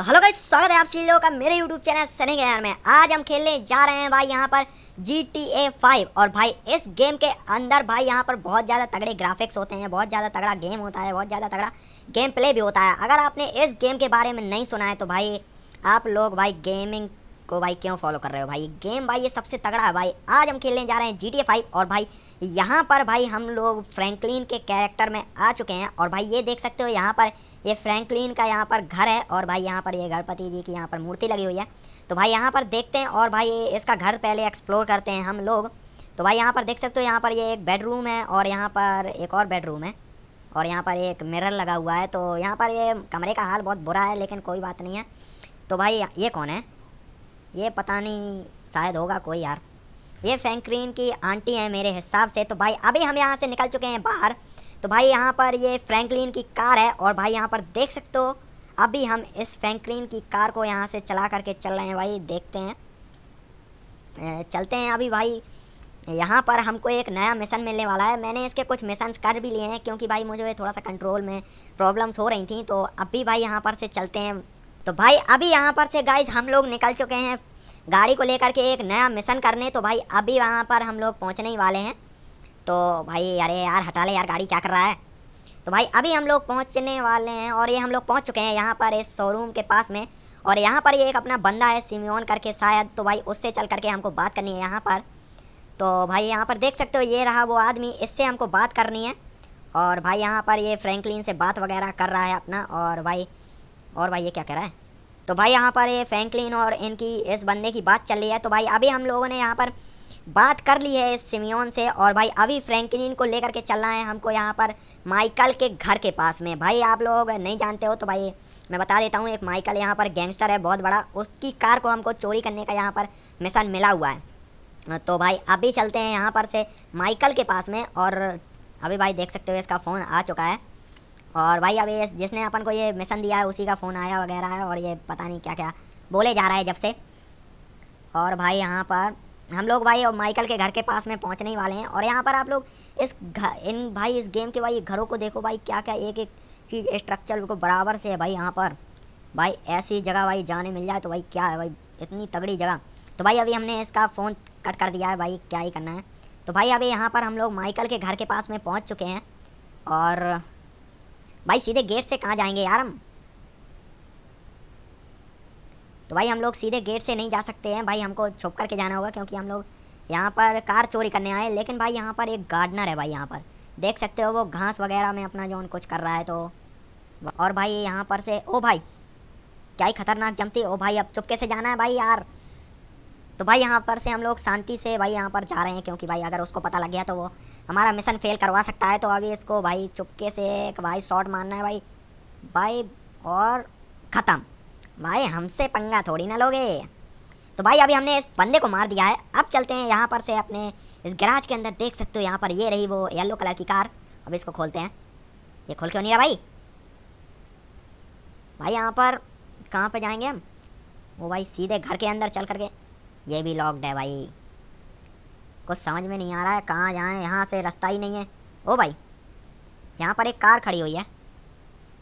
तो hello guys स्वागत है आप सभी लोगों का मेरे यूट्यूब चैनल सनी गार में आज हम खेलने जा रहे हैं भाई यहाँ पर जी टी ए फाइव और भाई इस गेम के अंदर भाई यहाँ पर बहुत ज़्यादा तगड़े ग्राफिक्स होते हैं बहुत ज़्यादा तगड़ा गेम होता है बहुत ज़्यादा तगड़ा गेम प्ले भी होता है अगर आपने इस गेम के बारे में नहीं सुना है तो भाई आप लोग भाई गेमिंग को भाई क्यों फॉलो कर रहे हो भाई गेम भाई ये सबसे तगड़ा है भाई आज हम खेलने जा रहे हैं जी टी और भाई यहाँ पर भाई हम लोग फ्रैंकलिन के कैरेक्टर में आ चुके हैं और भाई ये देख सकते हो यहाँ पर ये फ्रैंकलिन का यहाँ पर घर है और भाई यहाँ पर ये गणपति जी की यहाँ पर मूर्ति लगी हुई है तो भाई यहाँ पर देखते हैं और भाई इसका घर पहले एक्सप्लोर करते हैं हम लोग तो भाई यहाँ पर देख सकते हो यहाँ पर ये एक बेडरूम है और यहाँ पर एक और बेडरूम है और यहाँ पर एक मिरर लगा हुआ है तो यहाँ पर ये कमरे का हाल बहुत बुरा है लेकिन कोई बात नहीं है तो भाई ये कौन है ये पता नहीं शायद होगा कोई यार ये फ्रैंकलिन की आंटी है मेरे हिसाब से तो भाई अभी हम यहाँ से निकल चुके हैं बाहर तो भाई यहाँ पर ये फ्रैंकलिन की कार है और भाई यहाँ पर देख सकते हो अभी हम इस फ्रैंकलिन की कार को यहाँ से चला करके चल रहे हैं भाई देखते हैं चलते हैं अभी भाई यहाँ पर हमको एक नया मिशन मिलने वाला है मैंने इसके कुछ मिशन कर भी लिए हैं क्योंकि भाई मुझे थोड़ा सा कंट्रोल में प्रॉब्लम्स हो रही थी तो अभी भाई यहाँ पर से चलते हैं तो भाई अभी यहाँ पर से गाइज हम लोग निकल चुके हैं गाड़ी को लेकर के एक नया मिशन करने तो भाई अभी वहाँ पर हम लोग पहुँचने ही वाले हैं तो भाई अरे यार हटा ले यार गाड़ी क्या कर रहा है तो भाई अभी हम लोग पहुँचने वाले हैं और ये हम लोग पहुँच चुके हैं यहाँ पर इस शोरूम के पास में और यहाँ पर ये एक अपना बंदा है सिमियोन करके शायद तो भाई उससे चल करके हमको बात करनी है यहाँ पर तो भाई यहाँ पर देख सकते हो ये रहा वो आदमी इससे हमको बात करनी है और भाई यहाँ पर ये फ्रैंकलिन से बात वगैरह कर रहा है अपना और भाई और भाई ये क्या कह रहा है तो भाई यहाँ पर ये फ्रैंकलिन और इनकी इस बंदे की बात चल रही है तो भाई अभी हम लोगों ने यहाँ पर बात कर ली है इस सिमियोन से और भाई अभी फ्रैंकलिन को लेकर के चलना है हमको यहाँ पर माइकल के घर के पास में भाई आप लोग नहीं जानते हो तो भाई मैं बता देता हूँ एक माइकल यहाँ पर गैंगस्टर है बहुत बड़ा उसकी कार को हमको चोरी करने का यहाँ पर मिशन मिला हुआ है तो भाई अभी चलते हैं यहाँ पर से माइकल के पास में और अभी भाई देख सकते हो इसका फ़ोन आ चुका है और भाई अभी जिसने अपन को ये मिशन दिया है उसी का फ़ोन आया वगैरह और ये पता नहीं क्या क्या बोले जा रहा है जब से और भाई यहाँ पर हम लोग भाई माइकल के घर के पास में पहुँचने ही वाले हैं और यहाँ पर आप लोग इस घर इन भाई इस गेम के भाई घरों को देखो भाई क्या क्या एक एक चीज़ स्ट्रक्चर को बराबर से है भाई यहाँ पर भाई ऐसी जगह भाई जाने मिल जाए तो भाई क्या है भाई इतनी तगड़ी जगह तो भाई अभी हमने इसका फ़ोन कट कर दिया है भाई क्या ही करना है तो भाई अभी यहाँ पर हम लोग माइकल के घर के पास में पहुँच चुके हैं और भाई सीधे गेट से कहाँ जाएंगे यार हम तो भाई हम लोग सीधे गेट से नहीं जा सकते हैं भाई हमको छुप करके जाना होगा क्योंकि हम लोग यहाँ पर कार चोरी करने आए लेकिन भाई यहाँ पर एक गार्डनर है भाई यहाँ पर देख सकते हो वो घास वगैरह में अपना जो कुछ कर रहा है तो और भाई यहाँ पर से ओ भाई क्या ही खतरनाक जमती ओ भाई अब चुपके से जाना है भाई यार तो भाई यहाँ पर से हम लोग शांति से भाई यहाँ पर जा रहे हैं क्योंकि भाई अगर उसको पता लग गया तो वो हमारा मिशन फेल करवा सकता है तो अभी इसको भाई चुपके से एक भाई शॉट मारना है भाई भाई और ख़त्म भाई हमसे पंगा थोड़ी ना लोगे तो भाई अभी हमने इस बंदे को मार दिया है अब चलते हैं यहाँ पर से अपने इस गराज के अंदर देख सकते हो यहाँ पर ये रही वो येलो कलर की कार अब इसको खोलते हैं ये खोल क्यों नहीं रहा भाई भाई यहाँ पर कहाँ पे जाएंगे हम वो भाई सीधे घर के अंदर चल करके ये भी लॉक्ड है भाई कुछ समझ में नहीं आ रहा है कहाँ जाएँ यहाँ से रास्ता ही नहीं है ओ भाई यहाँ पर एक कार खड़ी हुई है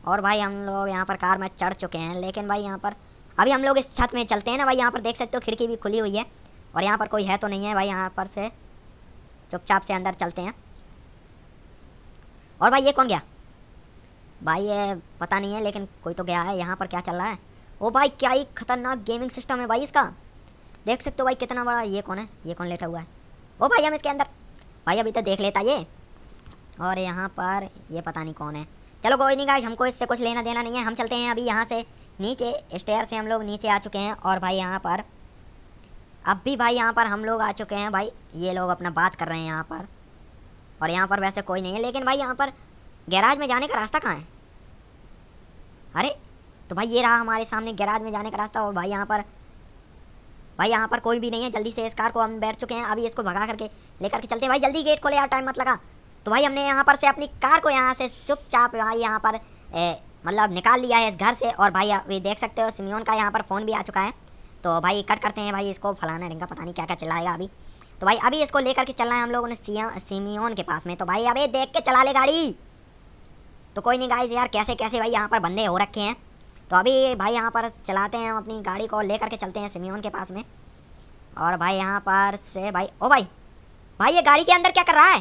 और भाई हम लोग यहाँ पर कार में चढ़ चुके हैं लेकिन भाई यहाँ पर अभी हम लोग इस छत में चलते हैं ना भाई यहाँ पर देख सकते हो खिड़की भी खुली हुई है और यहाँ पर कोई है तो नहीं है भाई यहाँ पर से चुपचाप से अंदर चलते हैं और भाई ये कौन गया भाई ये पता नहीं है लेकिन कोई तो गया है यहाँ पर क्या चल रहा है ओ भाई क्या ही खतरनाक गेमिंग सिस्टम है भाई इसका देख सकते हो भाई कितना बड़ा ये कौन है ये कौन लेटा हुआ है ओ भाई हम इसके अंदर भाई अभी तो देख लेता ये और यहाँ पर ये पता नहीं कौन है चलो कोई नहीं गाइस हमको इससे कुछ लेना देना नहीं है हम चलते हैं अभी यहाँ से नीचे स्टेयर से हम लोग नीचे आ चुके हैं और भाई यहाँ पर अब भी भाई यहाँ पर हम लोग आ चुके हैं भाई ये लोग अपना बात कर रहे हैं यहाँ पर और यहाँ पर वैसे कोई नहीं है लेकिन भाई यहाँ पर गैराज में जाने का रास्ता कहाँ है अरे तो भाई ये रहा हमारे सामने गैराज में जाने का रास्ता और भाई यहाँ पर भाई यहाँ पर कोई भी नहीं है जल्दी से इस कार को हम बैठ चुके हैं अभी इसको भगा करके लेकर के चलते हैं भाई जल्दी गेट खोले यार टाइम मत लगा तो भाई हमने यहाँ पर से अपनी कार को यहाँ से चुपचाप भाई यहाँ पर मतलब निकाल लिया है इस घर से और भाई अभी देख सकते हो सिमियोन का यहाँ पर फ़ोन भी आ चुका है तो भाई कट करते हैं भाई इसको फलाना ढंग पता नहीं क्या क्या चलाएगा अभी तो भाई अभी इसको लेकर के चलना है हम लोगों ने सिमियोन के पास में तो भाई अभी देख के चला ले गाड़ी तो कोई नहीं गाई यार कैसे कैसे भाई यहाँ पर बंदे हो रखे हैं तो अभी भाई यहाँ पर चलाते हैं हम अपनी गाड़ी को ले करके चलते हैं सिमियन के पास में और भाई यहाँ पर से भाई ओ भाई भाई ये गाड़ी के अंदर क्या कर रहा है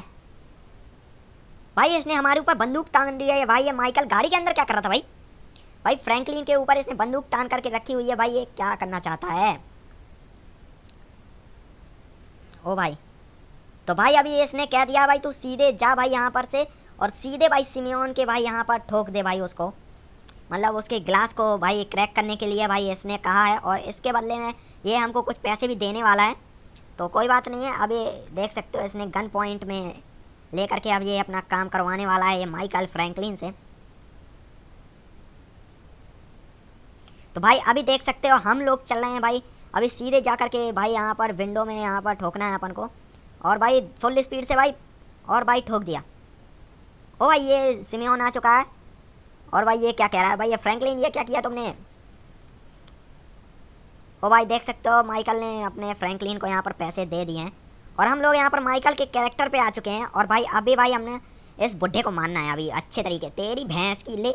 भाई इसने हमारे ऊपर बंदूक तान दी है भाई ये माइकल गाड़ी के अंदर क्या कर रहा था भाई भाई फ्रैंकलिन के ऊपर इसने बंदूक तान करके रखी हुई है भाई ये क्या करना चाहता है ओ भाई तो भाई अभी इसने कह दिया भाई तू सीधे जा भाई यहाँ पर से और सीधे भाई सिमियन के भाई यहाँ पर ठोक दे भाई उसको मतलब उसके ग्लास को भाई क्रैक करने के लिए भाई इसने कहा है और इसके बदले में ये हमको कुछ पैसे भी देने वाला है तो कोई बात नहीं है अभी देख सकते हो इसने गन पॉइंट में लेकर के अब ये अपना काम करवाने वाला है ये माइकल फ्रैंकलिन से तो भाई अभी देख सकते हो हम लोग चल रहे हैं भाई अभी सीधे जा कर के भाई यहाँ पर विंडो में यहाँ पर ठोकना है अपन को और भाई फुल स्पीड से भाई और भाई ठोक दिया ओ भाई ये सिमियन आ चुका है और भाई ये क्या कह रहा है भाई ये फ्रैंकलिन ये क्या किया तुमने ओ भाई देख सकते हो माइकल ने अपने फ्रैंकलिन को यहाँ पर पैसे दे दिए हैं और हम लोग यहाँ पर माइकल के कैरेक्टर पे आ चुके हैं और भाई अभी भाई हमने इस बुढ़े को मानना है अभी अच्छे तरीके तेरी भैंस की ले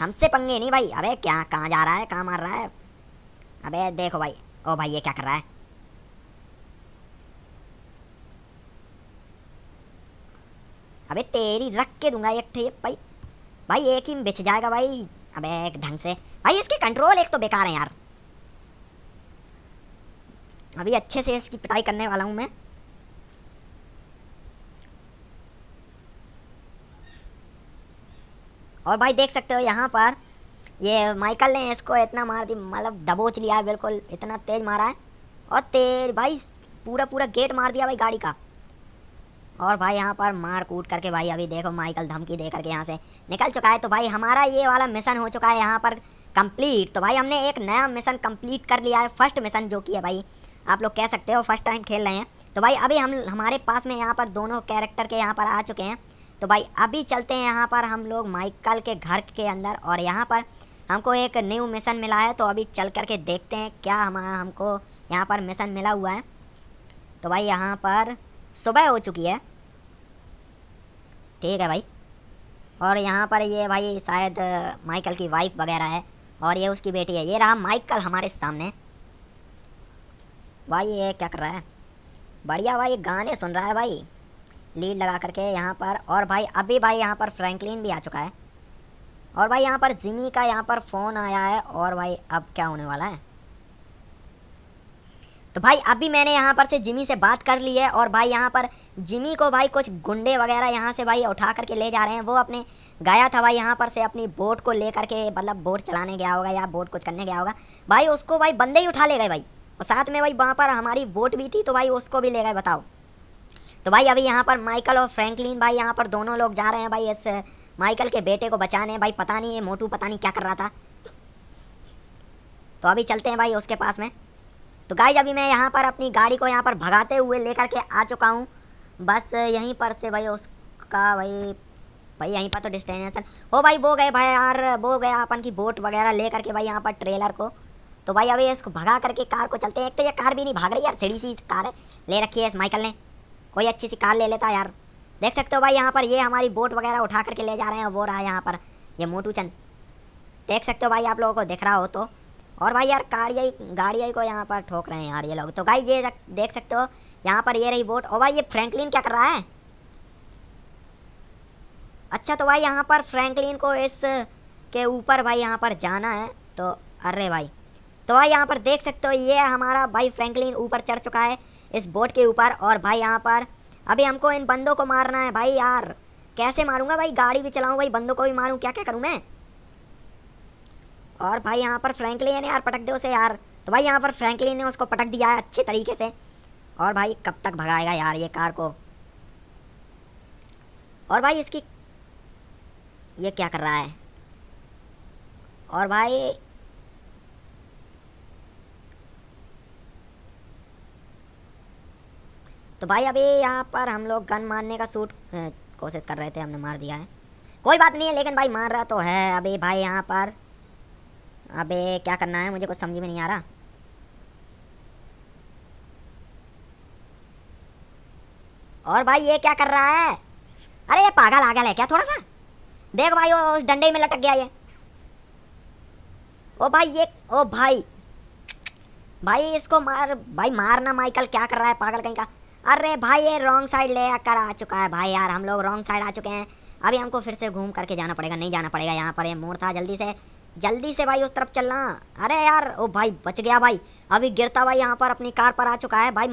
हमसे पंगे नहीं भाई अबे क्या कहाँ जा रहा है कहाँ मार रहा है अबे देखो भाई ओ भाई ये क्या कर रहा है अबे तेरी रख के दूंगा एक भाई भाई एक ही बिछ जाएगा भाई अब एक ढंग से भाई इसके कंट्रोल एक तो बेकार है यार अभी अच्छे से इसकी पिटाई करने वाला हूँ मैं और भाई देख सकते हो यहाँ पर ये माइकल ने इसको इतना मार दी मतलब दबोच लिया है बिल्कुल इतना तेज मारा है और तेज भाई पूरा पूरा गेट मार दिया भाई गाड़ी का और भाई यहाँ पर मार कूट करके भाई अभी देखो माइकल धमकी दे करके यहाँ से निकल चुका है तो भाई हमारा ये वाला मिशन हो चुका है यहाँ पर कंप्लीट तो भाई हमने एक नया मिशन कंप्लीट कर लिया है फर्स्ट मिशन जो कि है भाई आप लोग कह सकते हो फर्स्ट टाइम खेल रहे हैं तो भाई अभी हम हमारे पास में यहाँ पर दोनों कैरेक्टर के यहाँ पर आ चुके हैं तो भाई अभी चलते हैं यहाँ पर हम लोग माइकल के घर के अंदर और यहाँ पर हमको एक न्यू मिशन मिला है तो अभी चल कर के देखते हैं क्या हमारा हमको यहाँ पर मिशन मिला हुआ है तो भाई यहाँ पर सुबह हो चुकी है ठीक है भाई और यहाँ पर ये भाई शायद माइकल की वाइफ वगैरह है और ये उसकी बेटी है ये रहा माइकल हमारे सामने भाई ये क्या कर रहा है बढ़िया भाई गाने सुन रहा है भाई लीड लगा करके यहाँ पर और भाई अभी भाई यहाँ पर फ्रैंकलिन भी आ चुका है और भाई यहाँ पर जिमी का यहाँ पर फ़ोन आया है और भाई अब क्या होने वाला है तो भाई अभी मैंने यहाँ पर से जिमी से बात कर ली है और भाई यहाँ पर जिमी को भाई कुछ गुंडे वगैरह यहाँ से भाई उठा करके ले जा रहे हैं वो अपने गया था भाई यहाँ पर से अपनी बोट को ले करके मतलब बोट चलाने गया होगा या बोट कुछ करने गया होगा भाई उसको भाई बंदे ही उठा ले गए भाई और साथ में भाई वहाँ पर हमारी बोट भी थी तो भाई उसको भी ले गए बताओ तो भाई अभी यहाँ पर माइकल और फ्रैंकलिन भाई यहाँ पर दोनों लोग जा रहे हैं भाई इस माइकल के बेटे को बचाने भाई पता नहीं ये मोटू पता नहीं क्या कर रहा था तो अभी चलते हैं भाई उसके पास में तो गाइज अभी मैं यहाँ पर अपनी गाड़ी को यहाँ पर भगाते हुए लेकर के आ चुका हूँ बस यहीं पर से भाई उसका भाई भाई यहीं पर तो डिस्टेनेशन हो भाई वो गए भाई यार वो गया अपन की बोट वगैरह ले करके भाई यहाँ पर ट्रेलर को तो भाई अभी इसको भगा करके कार को चलते हैं एक तो ये कार भी नहीं भाग रही यार सीढ़ी सी कार है ले रखी है इस माइकल ने कोई अच्छी सी कार ले लेता यार देख सकते हो भाई यहाँ पर ये हमारी बोट वगैरह उठा करके ले जा रहे हैं वो रहा है यहाँ पर ये मोटू चंद देख सकते हो भाई आप लोगों को दिख रहा हो तो और भाई यार गाड़िया गाड़ियाई को यहाँ पर ठोक रहे हैं यार ये लोग तो भाई ये देख सकते हो यहाँ पर ये रही बोट और भाई ये फ्रैंकलिन क्या कर रहा है अच्छा तो भाई यहाँ पर फ्रैंकलिन को इस के ऊपर भाई यहाँ पर जाना है तो अरे भाई तो भाई यहाँ पर देख सकते हो ये हमारा भाई फ्रैंकलिन ऊपर चढ़ चुका है इस बोट के ऊपर और भाई यहाँ पर अभी हमको इन बंदों को मारना है भाई यार कैसे मारूंगा भाई गाड़ी भी चलाऊँ भाई बंदों को भी मारूँ क्या क्या करूँ मैं और भाई यहाँ पर फ्रैंकलिन यार पटक दे उसे यार तो भाई यहाँ पर फ्रैंकलिन ने उसको पटक दिया है अच्छे तरीके से और भाई कब तक भगाएगा यार ये कार को और भाई इसकी ये क्या कर रहा है और भाई तो भाई अभी यहाँ पर हम लोग गन मारने का सूट कोशिश कर रहे थे हमने मार दिया है कोई बात नहीं है लेकिन भाई मार रहा तो है अभी भाई यहाँ पर अबे क्या करना है मुझे कुछ समझ में नहीं आ रहा और भाई ये क्या कर रहा है अरे ये पागल आगल है क्या थोड़ा सा देख भाई वो उस डंडे में लटक गया ये ओ भाई ये ओ भाई भाई इसको मार भाई मारना माइकल क्या कर रहा है पागल कहीं का अरे भाई ये रॉन्ग साइड ले आकर आ चुका है भाई यार हम लोग रॉन्ग साइड आ चुके हैं अभी हमको फिर से घूम करके जाना पड़ेगा नहीं जाना पड़ेगा यहाँ पर ये मोड़ था जल्दी से जल्दी से भाई उस तरफ चलना अरे यार ओ भाई बच गया भाई अभी गिरता भाई यहाँ पर अपनी कार पर आ चुका है भाई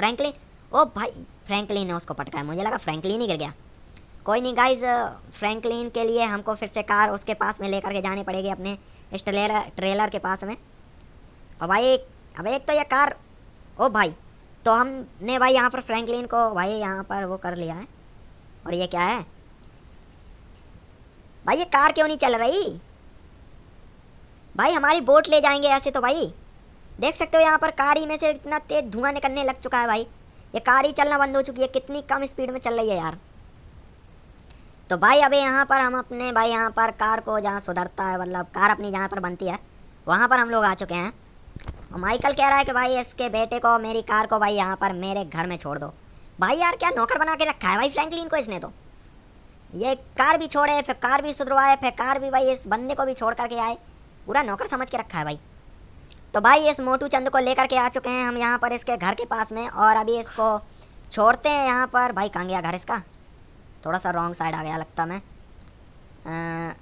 फ्रैंकलिन ओ भाई फ्रैंकलिन ने उसको पटकाया मुझे लगा फ्रैंकलिन ही गिर गया कोई नहीं गाइज फ्रैंकलिन के लिए हमको फिर से कार उसके पास में लेकर के जानी पड़ेगी अपने इस ट्रेलर ट्रेलर के पास में और भाई अब एक तो ये कार ओ भाई तो हमने भाई यहाँ पर फ्रैंकलिन को भाई यहाँ पर वो कर लिया है और ये क्या है भाई ये कार क्यों नहीं चल रही भाई हमारी बोट ले जाएंगे ऐसे तो भाई देख सकते हो यहाँ पर कार ही में से इतना तेज़ धुआं निकलने लग चुका है भाई ये कार ही चलना बंद हो चुकी है कितनी कम स्पीड में चल रही है यार तो भाई अभी यहाँ पर हम अपने भाई यहाँ पर कार को जहाँ सुधरता है मतलब कार अपनी जहाँ पर बनती है वहाँ पर हम लोग आ चुके हैं और माइकल कह रहा है कि भाई इसके बेटे को मेरी कार को भाई यहाँ पर मेरे घर में छोड़ दो भाई यार क्या नौकर बना के रखा है भाई फ्रैंकलिन को इसने तो ये कार भी छोड़े फिर कार भी सुधरवाए फिर कार भी भाई इस बंदे को भी छोड़ करके आए पूरा नौकर समझ के रखा है भाई तो भाई इस मोटू चंद को लेकर के आ चुके हैं हम यहाँ पर इसके घर के पास में और अभी इसको छोड़ते हैं यहाँ पर भाई कहाँ गया घर इसका थोड़ा सा रॉन्ग साइड आ गया लगता मैं आ,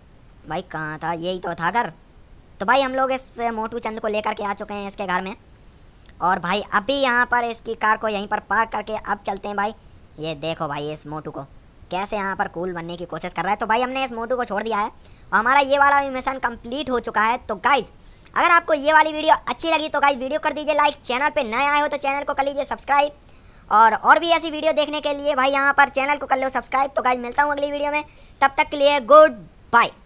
भाई कहाँ था यही तो था घर तो भाई हम लोग इस मोटू चंद को लेकर के आ चुके हैं इसके घर में और भाई अभी यहाँ पर इसकी कार को यहीं पर पार्क करके अब चलते हैं भाई ये देखो भाई इस मोटू को कैसे यहाँ पर कूल बनने की कोशिश कर रहा है तो भाई हमने इस मोटू को छोड़ दिया है और हमारा ये वाला भी मिशन कंप्लीट हो चुका है तो गाइज़ अगर आपको ये वाली वीडियो अच्छी लगी तो गाइज वीडियो कर दीजिए लाइक चैनल पर नए आए हो तो चैनल को कर लीजिए सब्सक्राइब और और भी ऐसी वीडियो देखने के लिए भाई यहाँ पर चैनल को कर लो सब्सक्राइब तो गाइज मिलता हूँ अगली वीडियो में तब तक के लिए गुड बाय